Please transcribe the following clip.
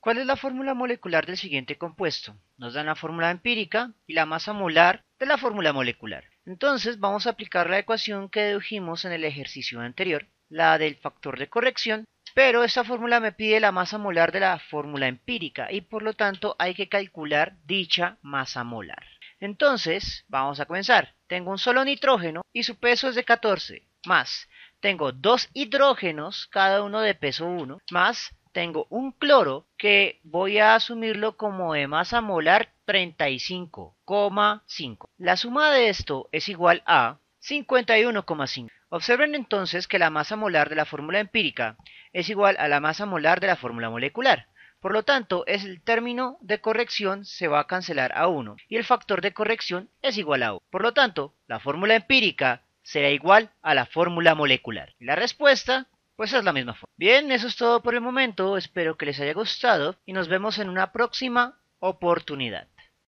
¿Cuál es la fórmula molecular del siguiente compuesto? Nos dan la fórmula empírica y la masa molar de la fórmula molecular. Entonces vamos a aplicar la ecuación que dedujimos en el ejercicio anterior, la del factor de corrección, pero esta fórmula me pide la masa molar de la fórmula empírica y por lo tanto hay que calcular dicha masa molar. Entonces, vamos a comenzar. Tengo un solo nitrógeno y su peso es de 14, más tengo dos hidrógenos, cada uno de peso 1, más tengo un cloro que voy a asumirlo como de masa molar 35,5. La suma de esto es igual a 51,5. Observen entonces que la masa molar de la fórmula empírica es igual a la masa molar de la fórmula molecular. Por lo tanto, es el término de corrección se va a cancelar a 1 y el factor de corrección es igual a 1. Por lo tanto, la fórmula empírica será igual a la fórmula molecular. La respuesta pues es la misma forma. Bien, eso es todo por el momento, espero que les haya gustado y nos vemos en una próxima oportunidad.